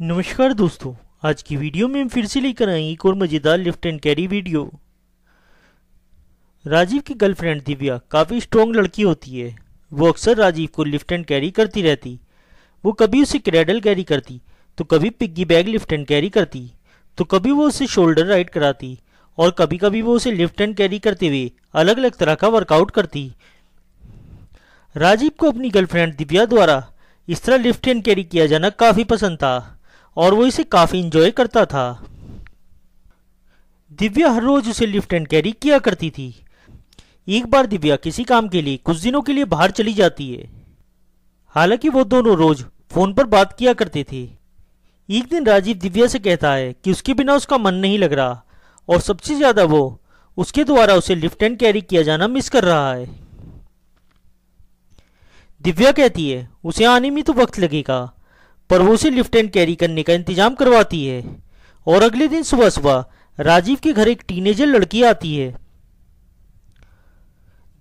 नमस्कार दोस्तों आज की वीडियो में हम फिर से लेकर आए एक और मज़ेदार lift and carry video Rajiv की गर्लफ्रेंड दिव्या काफ़ी स्ट्रॉन्ग लड़की होती है वो अक्सर राजीव को लिफ्ट एंड कैरी करती रहती वो कभी उसे क्रेडल कैरी करती तो कभी piggyback lift and carry करती तो कभी वो उसे शोल्डर राइड कराती और कभी कभी वो उसे लिफ्ट एंड कैरी करते हुए अलग अलग तरह का वर्कआउट करती राजीव को अपनी गर्लफ्रेंड दिव्या द्वारा इस तरह लिफ्ट एंड कैरी किया जाना काफ़ी पसंद था और वो इसे काफ़ी इंजॉय करता था दिव्या हर रोज उसे लिफ्ट एंड कैरी किया करती थी एक बार दिव्या किसी काम के लिए कुछ दिनों के लिए बाहर चली जाती है हालांकि वो दोनों रोज फोन पर बात किया करते थे एक दिन राजीव दिव्या से कहता है कि उसके बिना उसका मन नहीं लग रहा और सबसे ज़्यादा वो उसके द्वारा उसे लिफ्ट एंड कैरी किया जाना मिस कर रहा है दिव्या कहती है उसे आने में तो वक्त लगेगा पर वो उसे लिफ्ट एंड कैरी करने का इंतजाम करवाती है और अगले दिन सुबह सुबह राजीव के घर एक टीनेजर लड़की आती है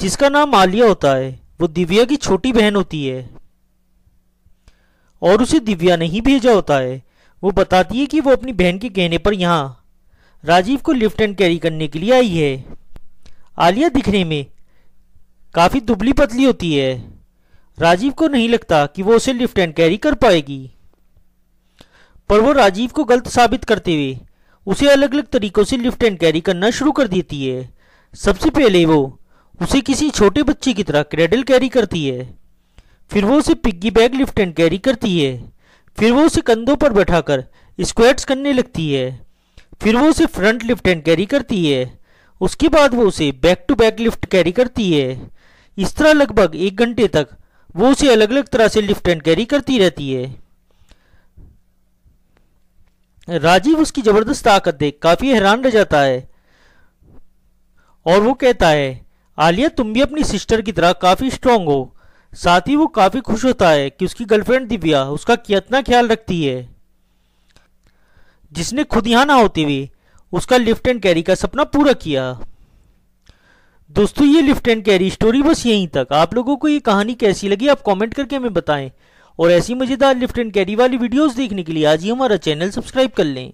जिसका नाम आलिया होता है वो दिव्या की छोटी बहन होती है और उसे दिव्या नहीं भेजा होता है वो बताती है कि वो अपनी बहन के कहने पर यहाँ राजीव को लिफ्ट एंड कैरी करने के लिए आई है आलिया दिखने में काफ़ी दुबली पतली होती है राजीव को नहीं लगता कि वो उसे लिफ्ट एंड कैरी कर पाएगी पर वो राजीव को गलत साबित करते हुए उसे अलग अलग तरीकों से लिफ्ट एंड कैरी करना शुरू कर देती है सबसे पहले वो उसे किसी छोटे बच्चे की तरह क्रेडल कैरी करती है फिर वो उसे piggyback lift and carry करती है फिर वो उसे कंधों पर बैठाकर स्क्वेट्स करने लगती है फिर वो उसे फ्रंट लिफ्ट एंड कैरी करती है उसके बाद वो उसे back to back lift carry करती है इस तरह लगभग एक घंटे तक वो उसे अलग अलग तरह से लिफ्ट एंड कैरी करती रहती है राजीव उसकी जबरदस्त ताकत देख काफी हैरान रह जाता है और वो कहता है आलिया तुम भी अपनी सिस्टर की तरह काफी स्ट्रांग हो साथ ही वो काफी खुश होता है कि उसकी गर्लफ्रेंड दिव्या उसका कितना ख्याल रखती है जिसने खुद यहां ना होती हुई उसका लिफ्ट एंड कैरी का सपना पूरा किया दोस्तों ये लिफ्ट एंड कैरी स्टोरी बस यहीं तक आप लोगों को ये कहानी कैसी लगी आप कमेंट करके हमें बताएं और ऐसी मज़ेदार लिफ्ट एंड कैरी वाली वीडियोस देखने के लिए आज ही हमारा चैनल सब्सक्राइब कर लें